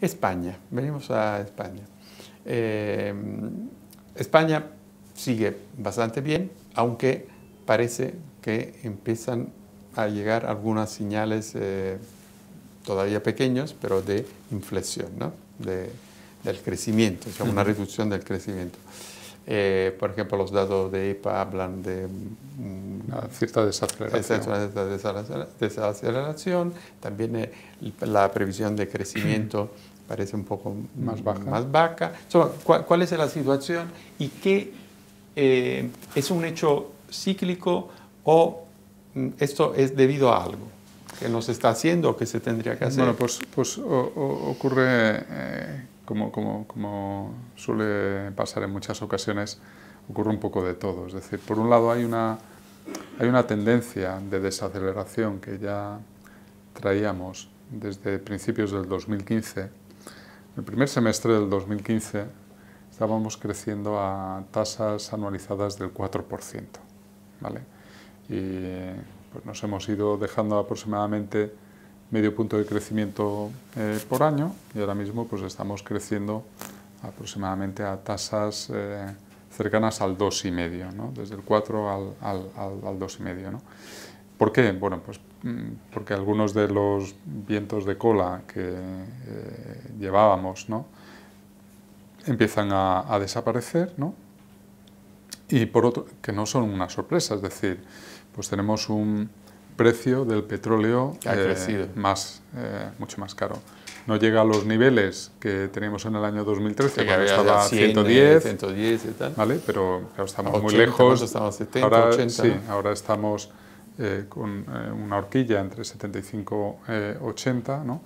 España, venimos a España. Eh, España sigue bastante bien, aunque parece que empiezan a llegar algunas señales eh, todavía pequeños, pero de inflexión, de, del crecimiento, o sea, una reducción del crecimiento. Eh, por ejemplo, los datos de IPA hablan de mm, una cierta desaceleración. desaceleración. También eh, la previsión de crecimiento parece un poco más baja. Más baja. ¿cuál, es la situación y qué eh, es un hecho cíclico o mm, esto es debido a algo? que nos está haciendo o que se tendría que hacer? Bueno, pues, pues ocurre como, como, como suele pasar en muchas ocasiones, ocurre un poco de todo. Es decir, por un lado hay una, hay una tendencia de desaceleración que ya traíamos desde principios del 2015. En El primer semestre del 2015 estábamos creciendo a tasas anualizadas del 4%. ¿vale? Y pues nos hemos ido dejando aproximadamente medio punto de crecimiento eh, por año y ahora mismo pues estamos creciendo aproximadamente a tasas eh, cercanas al 2,5, ¿no? desde el 4 al, al, al 2,5. ¿no? ¿Por qué? Bueno, pues mm, porque algunos de los vientos de cola que eh, llevábamos ¿no? empiezan a, a desaparecer ¿no? y por otro, que no son una sorpresa, es decir, pues tenemos un, precio del petróleo ha eh, crecido. Más, eh, mucho más caro. No llega a los niveles que teníamos en el año 2013, que cuando estaba a 110, 110 y tal. ¿vale? pero estamos muy lejos. ahora, ahora estamos eh, con una horquilla entre 75 y 80, ¿no?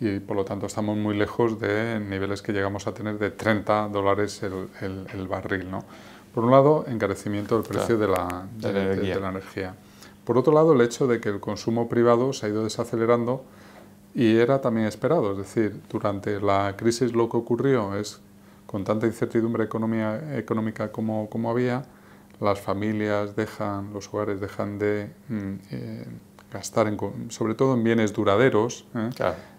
y por lo tanto estamos muy lejos de niveles que llegamos a tener de 30 dólares el, el, barril. ¿no? Por un lado, encarecimiento del precio de, la de, la, energía. Por otro lado, el hecho de que el consumo privado se ha ido desacelerando y era también esperado, es decir, durante la crisis lo que ocurrió es, con tanta incertidumbre económica como, había, las familias dejan, los hogares dejan de mm, eh, gastar, sobre todo en bienes duraderos, ¿eh?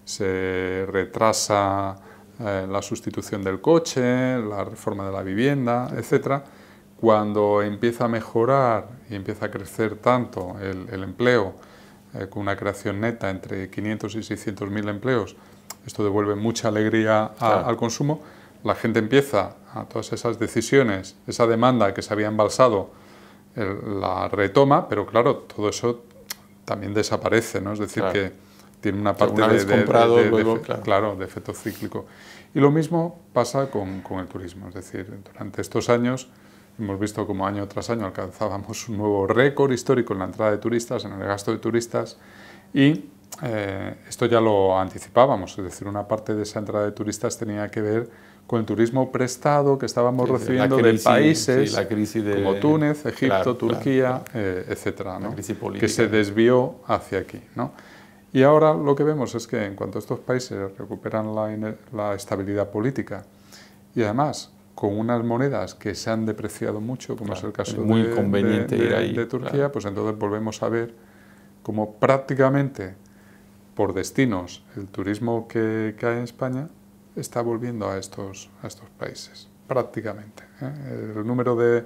se retrasa eh, la sustitución del coche, la reforma de la vivienda, etc cuando empieza a mejorar y empieza a crecer tanto el, empleo, eh, con una creación neta entre 500 y 600 mil empleos, esto devuelve mucha alegría al consumo, la gente empieza a todas esas decisiones, esa demanda que se había embalsado, la retoma, pero claro, todo eso también desaparece, ¿no? Es decir, que tiene una parte de, de efecto cíclico. Y lo mismo pasa con el turismo, es decir, durante estos años Hemos visto como año tras año alcanzábamos un nuevo récord histórico en la entrada de turistas, en el gasto de turistas y eh, esto ya lo anticipábamos, es decir, una parte de esa entrada de turistas tenía que ver con el turismo prestado que estábamos recibiendo de países como Túnez, Egipto, Turquía, etc., eh, etcétera, que se desvió hacia aquí. Y ahora lo que vemos es que en cuanto estos países recuperan la, la estabilidad política y además con unas monedas que se han depreciado mucho, como es el caso de, Turquía, pues entonces volvemos a ver como prácticamente por destinos el turismo que, hay en España está volviendo a estos, a estos países, prácticamente. ¿eh? El número de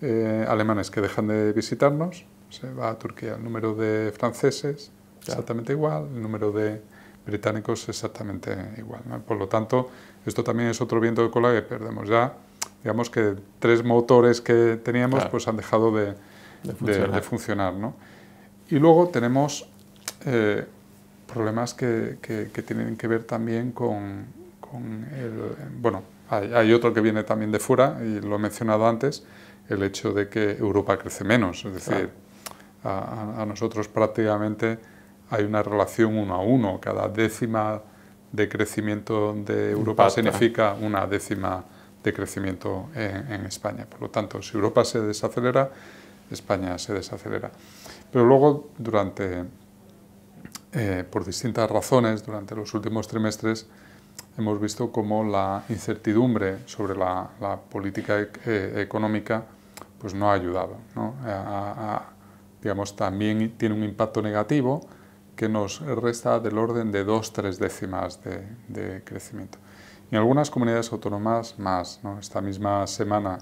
eh, alemanes que dejan de visitarnos se va a Turquía, el número de franceses exactamente igual, el número de británicos exactamente igual. Por lo tanto, esto también es otro viento de cola que perdemos ya. Digamos que tres motores que teníamos pues han dejado de, funcionar. ¿no? Y luego tenemos eh, problemas que, tienen que ver también con, Bueno, hay, otro que viene también de fuera, y lo he mencionado antes, el hecho de que Europa crece menos. Es decir, a, a nosotros prácticamente hay una relación uno a uno. Cada décima de crecimiento de Europa significa una décima de crecimiento en, España. Por lo tanto, si Europa se desacelera, España se desacelera. Pero luego, durante, eh, por distintas razones, durante los últimos trimestres, hemos visto cómo la incertidumbre sobre la, política e, eh, económica pues no ha ayudado. digamos, también tiene un impacto negativo, que nos resta del orden de dos, tres décimas de, crecimiento. en algunas comunidades autónomas más. Esta misma semana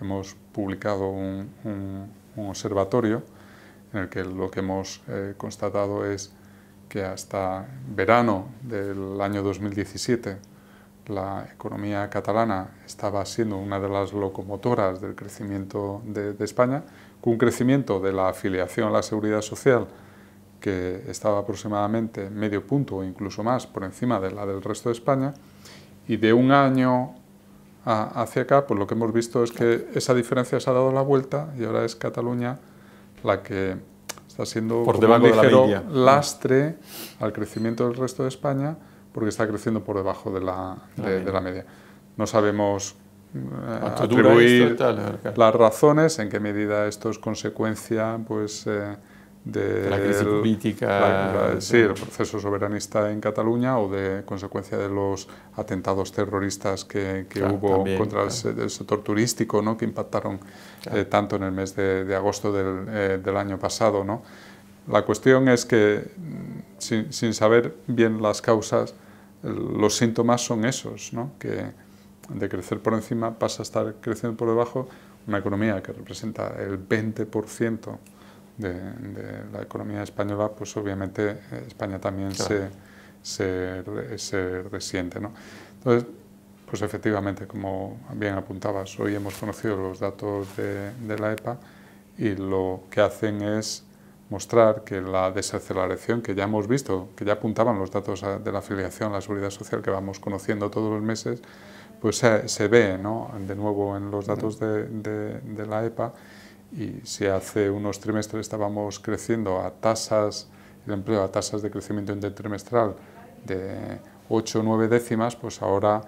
hemos publicado un, observatorio en el que lo que hemos eh, constatado es que hasta verano del año 2017 la economía catalana estaba siendo una de las locomotoras del crecimiento de España, con un crecimiento de la afiliación a la seguridad social que estaba aproximadamente medio punto o incluso más por encima de la del resto de España, y de un año hacia acá, pues lo que hemos visto es que esa diferencia se ha dado la vuelta y ahora es Cataluña la que está siendo por debajo un ligero de la lastre al crecimiento del resto de España porque está creciendo por debajo de la, de, media. No sabemos eh, atribuir las razones, en qué medida esto es consecuencia pues, eh, de la crisis política. sí, el proceso soberanista en Cataluña o de consecuencia de los atentados terroristas que, que hubo contra el, sector turístico, ¿no? que impactaron eh, tanto en el mes de, agosto del, eh, del, año pasado. ¿no? La cuestión es que, mm, sin, sin, saber bien las causas, los síntomas son esos, ¿no? que de crecer por encima pasa a estar creciendo por debajo una economía que representa el 20% de, la economía española, pues obviamente eh, España también se, se, resiente. ¿no? Entonces, pues efectivamente, como bien apuntabas, hoy hemos conocido los datos de, de, la EPA y lo que hacen es mostrar que la desaceleración que ya hemos visto, que ya apuntaban los datos de la afiliación a la seguridad social que vamos conociendo todos los meses, pues se, se ve ¿no? de nuevo en los datos de, de, de la EPA y si hace unos trimestres estábamos creciendo a tasas, el empleo a tasas de crecimiento intertrimestral de 8 o 9 décimas, pues ahora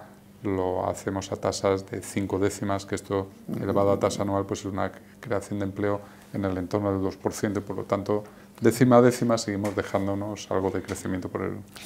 lo hacemos a tasas de 5 décimas, que esto elevado a tasa anual pues es una creación de empleo en el entorno del 2%, por lo tanto, décima a décima seguimos dejándonos algo de crecimiento por el...